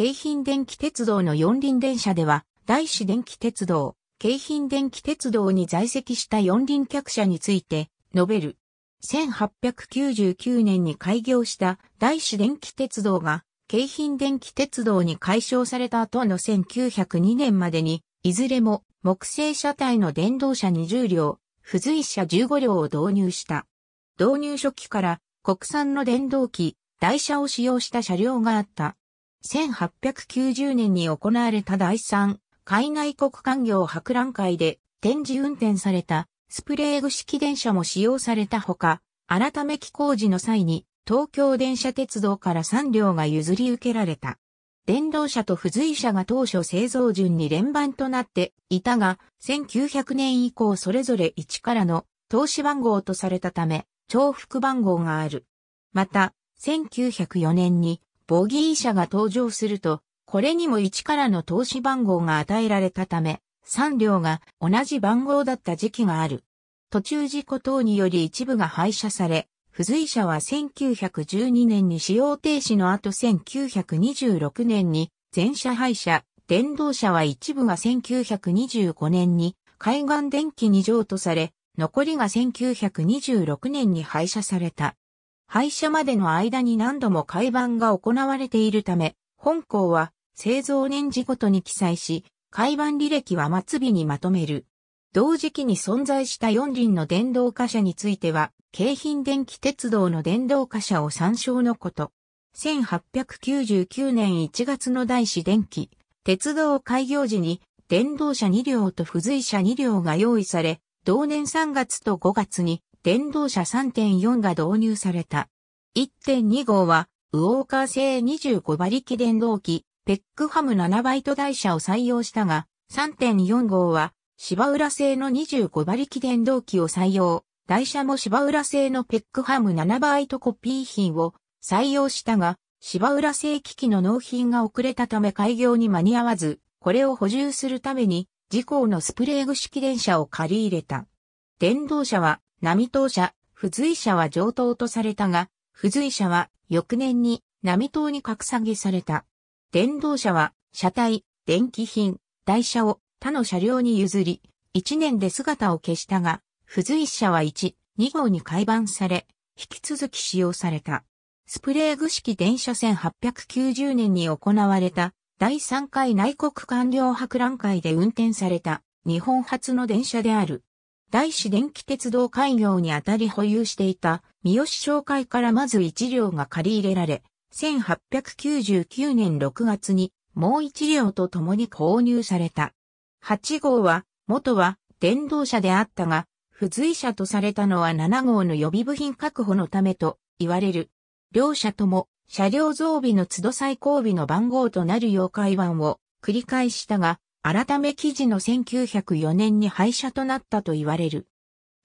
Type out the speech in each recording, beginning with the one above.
京浜電気鉄道の四輪電車では、大師電気鉄道、京浜電気鉄道に在籍した四輪客車について、述べる。1899年に開業した大師電気鉄道が、京浜電気鉄道に解消された後の1902年までに、いずれも木製車体の電動車20両、付随車15両を導入した。導入初期から国産の電動機、台車を使用した車両があった。1890年に行われた第3海外国官業博覧会で展示運転されたスプレーグ式電車も使用されたほか、改め機工事の際に東京電車鉄道から3両が譲り受けられた。電動車と付随車が当初製造順に連番となっていたが、1900年以降それぞれ1からの投資番号とされたため、重複番号がある。また、1904年にボギー車が登場すると、これにも1からの投資番号が与えられたため、3両が同じ番号だった時期がある。途中事故等により一部が廃車され、付随車は1912年に使用停止の後1926年に全車廃車、電動車は一部が1925年に海岸電気に譲渡され、残りが1926年に廃車された。廃車までの間に何度も改版が行われているため、本校は製造年次ごとに記載し、改版履歴は末尾にまとめる。同時期に存在した四輪の電動貨車については、京浜電気鉄道の電動貨車を参照のこと。1899年1月の大師電気、鉄道開業時に電動車2両と付随車2両が用意され、同年3月と5月に電動車3.4が導入された。1.2号は、ウォーカー製25馬力電動機、ペックハム7バイト台車を採用したが、3.4号は、芝浦製の25馬力電動機を採用。台車も芝浦製のペックハム7バイトコピー品を採用したが、芝浦製機器の納品が遅れたため開業に間に合わず、これを補充するために、自故のスプレー具式電車を借り入れた。電動車は波島社、付随社は上等とされたが、付随社は翌年に波島に格下げされた。電動車は車体、電気品、台車を他の車両に譲り、1年で姿を消したが、付随車は1、2号に改版され、引き続き使用された。スプレー具式電車線890年に行われた第3回内国官僚博覧会で運転された日本初の電車である。大師電気鉄道開業にあたり保有していた三好商会からまず1両が借り入れられ、1899年6月にもう1両と共に購入された。8号は、元は電動車であったが、付随車とされたのは7号の予備部品確保のためと言われる。両者とも車両増備の都度最後尾の番号となる要怪版を繰り返したが、改め記事の1904年に廃車となったと言われる。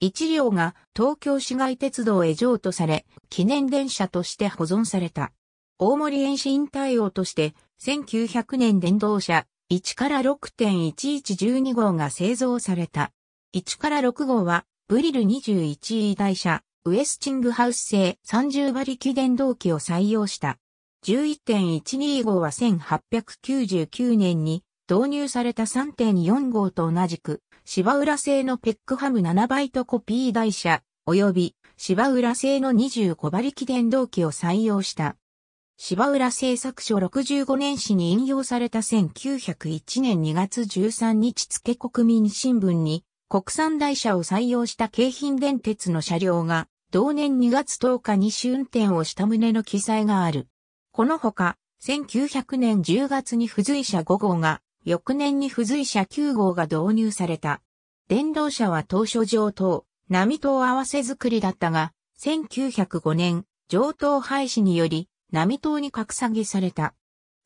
一両が東京市街鉄道へ譲渡され、記念電車として保存された。大森延伸対応として、1900年電動車1から6.1112号が製造された。1から6号は、ブリル21位台車、ウエスチングハウス製30馬力電動機を採用した。1 1 1 2号は1899年に導入された3.4号と同じく、芝浦製のペックハム7バイトコピー台車、及び芝浦製の25馬力電動機を採用した。芝浦製作所65年史に引用された1901年2月13日付国民新聞に国産台車を採用した京浜電鉄の車両が同年2月10日に試運転をした旨の記載がある。このほか、1900年10月に付随車5号が翌年に付随車9号が導入された。電動車は当初上等、並等合わせ作りだったが、1905年、上等廃止により、並等に格下げされた。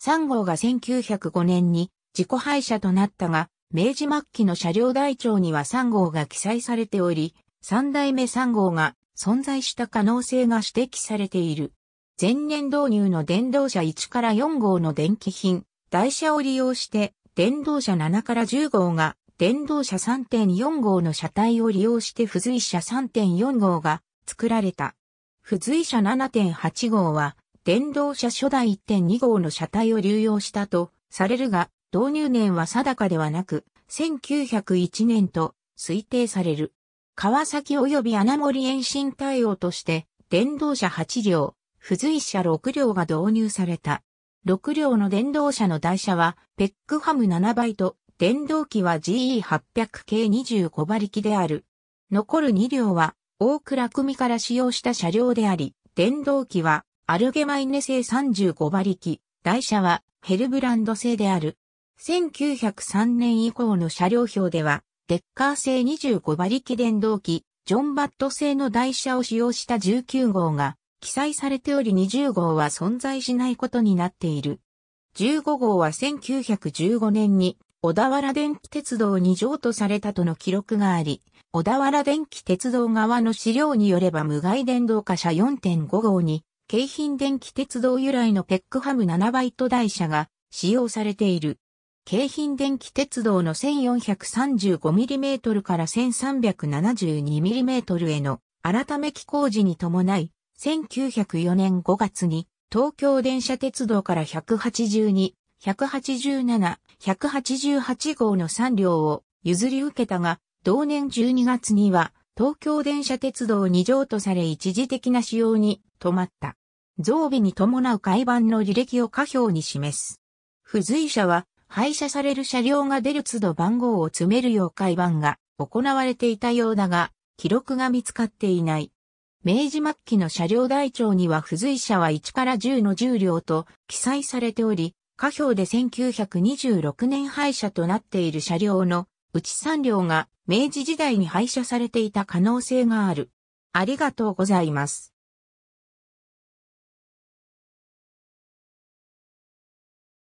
3号が1905年に自己廃車となったが、明治末期の車両台帳には3号が記載されており、3代目3号が存在した可能性が指摘されている。前年導入の電動車1から4号の電気品、台車を利用して電動車7から10号が、電動車3.4号の車体を利用して付随車3.4号が作られた。付随車7.8号は、電動車初代1.2号の車体を流用したとされるが、導入年は定かではなく、1901年と推定される。川崎及び穴森延伸対応として、電動車8両、付随車6両が導入された。6両の電動車の台車は、ペックハム7倍と、電動機は GE800 系25馬力である。残る2両は、大倉組から使用した車両であり、電動機は、アルゲマイネ製35馬力、台車は、ヘルブランド製である。1903年以降の車両表では、デッカー製25馬力電動機、ジョンバット製の台車を使用した19号が記載されており20号は存在しないことになっている。15号は1915年に小田原電気鉄道に譲渡されたとの記録があり、小田原電気鉄道側の資料によれば無害電動化車4.5号に、京浜電気鉄道由来のペックハム7バイト台車が使用されている。京浜電気鉄道の 1435mm から 1372mm への改め機工事に伴い、1904年5月に東京電車鉄道から182、187、188号の3両を譲り受けたが、同年12月には東京電車鉄道2乗とされ一時的な使用に止まった。増備に伴う改版の履歴を下表に示す。付随車は廃車される車両が出る都度番号を詰めるよう改版が行われていたようだが、記録が見つかっていない。明治末期の車両台帳には付随車は1から10の重量と記載されており、下表で1926年廃車となっている車両のうち3両が明治時代に廃車されていた可能性がある。ありがとうございます。